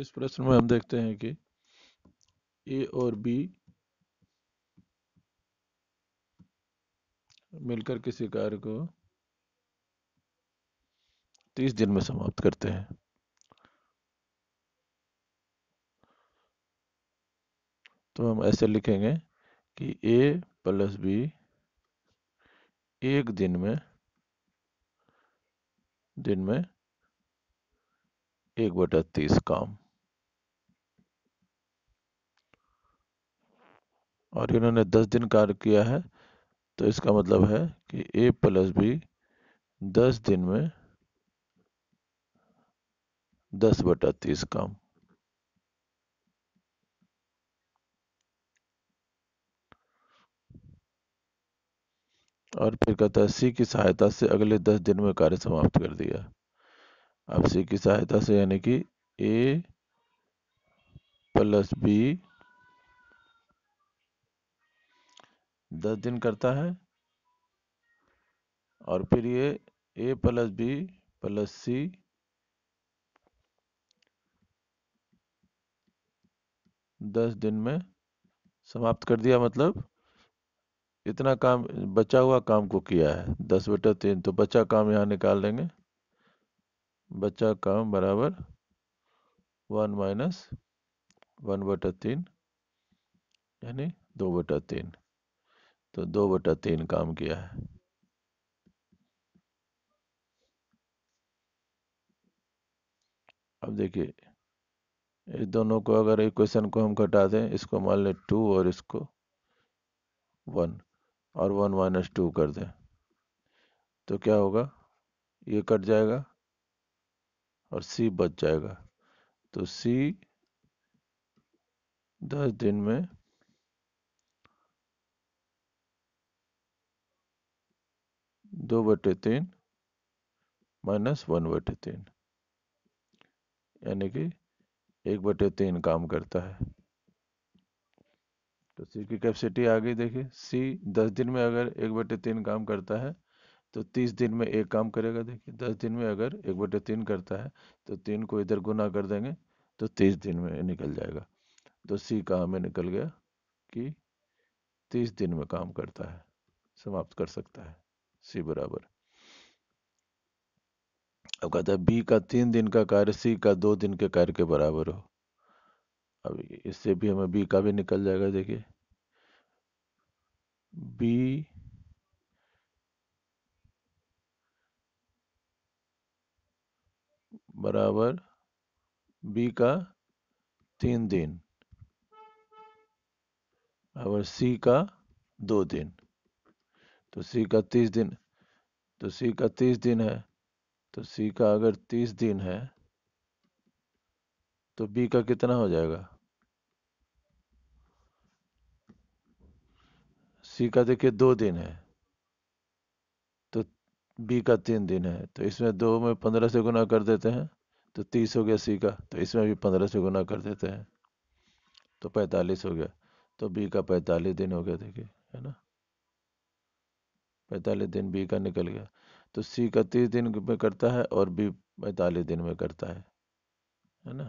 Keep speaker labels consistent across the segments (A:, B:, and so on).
A: इस प्रश्न में हम देखते हैं कि ए और बी मिलकर किसी कार्य को तीस दिन में समाप्त करते हैं तो हम ऐसे लिखेंगे कि ए प्लस बी एक दिन में दिन में एक बटा तीस काम और इन्होंने दस दिन कार्य किया है तो इसका मतलब है कि ए प्लस बी दस दिन में दस बटा तीस काम और फिर कहता है सी की सहायता से अगले दस दिन में कार्य समाप्त कर दिया अब सी की सहायता से यानी कि ए प्लस बी दस दिन करता है और फिर ये A plus B plus C दस दिन में समाप्त कर दिया मतलब इतना काम बचा हुआ काम को किया है दस बटा तीन तो बचा काम यहाँ निकाल देंगे बचा काम बराबर वन माइनस वन बटा तीन यानी दो बटा तीन तो दो बटा तीन काम किया है अब देखिए इस दोनों को अगर इक्वेशन को हम घटा दें इसको मान लें टू और इसको वन और वन माइनस टू कर दें तो क्या होगा ये कट जाएगा और सी बच जाएगा तो सी दस दिन में दो बटे तीन माइनस वन बटे तीन यानी कि एक बटे तीन काम करता है तो सी की कैपेसिटी आ गई देखिए सी दस दिन में अगर एक बटे तीन काम करता है तो तीस दिन में एक काम करेगा देखिए दस दिन में अगर एक बटे तीन करता है तो तीन को इधर गुना कर देंगे तो तीस दिन में निकल जाएगा तो सी का हमें निकल गया कि तीस दिन में काम करता है समाप्त कर सकता है सी बराबर अब कहता है बी का तीन दिन का कार्य सी का दो दिन के कार्य के बराबर हो अब इससे भी हमें बी का भी निकल जाएगा देखिए बी बराबर बी का तीन दिन और सी का दो दिन तो सी का तीस दिन तो सी का तीस दिन है तो सी का अगर तीस दिन है तो बी का कितना हो जाएगा सी का देखिए दो दिन है तो बी का तीन दिन है तो इसमें दो में पंद्रह से गुना कर देते हैं तो तीस हो गया सी का तो इसमें भी पंद्रह से गुना कर देते हैं तो पैंतालीस हो गया तो बी का पैंतालीस दिन हो गया देखिए पैंतालीस दिन बी का निकल गया तो सी का तीस दिन में करता है और बी पैंतालीस दिन में करता है है ना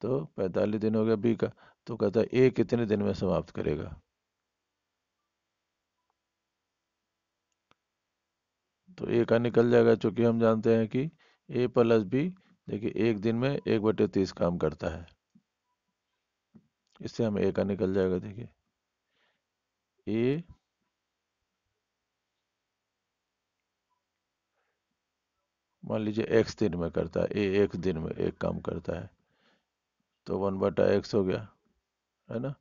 A: तो पैंतालीस दिन हो गया बी का तो कहता है ए कितने दिन में समाप्त करेगा तो ए का निकल जाएगा चूंकि हम जानते हैं कि ए प्लस बी देखिए एक दिन में एक बटे तीस काम करता है इससे हम ए का निकल जाएगा देखिए ए मान लीजिए एक्स दिन में करता है ए एक दिन में एक काम करता है तो वन बटा एक्स हो गया है ना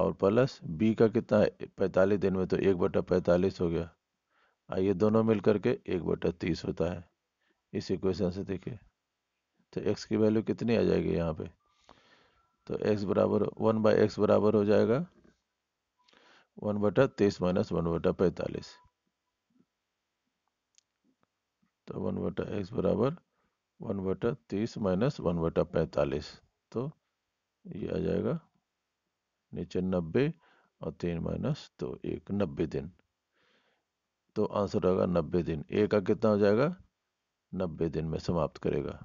A: और प्लस बी का कितना पैंतालीस दिन में तो एक बटा पैंतालीस हो गया आइए दोनों मिल करके एक बटा तीस होता है इस इक्वेशन से देखिए तो एक्स की वैल्यू कितनी आ जाएगी यहाँ पे तो एक्स बराबर वन बाय एक्स बराबर हो जाएगा वन बटा तेईस माइनस वन बटा पैंतालीस तो वन बटा एक्स बराबर वन बटा तीस माइनस वन बटा पैंतालीस तो ये आ जाएगा नीचे नब्बे और तीन माइनस तो एक नब्बे दिन तो आंसर होगा नब्बे दिन ए का कितना हो जाएगा नब्बे दिन में समाप्त करेगा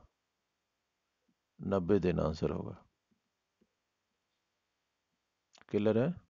A: नब्बे दिन आंसर होगा क्लियर है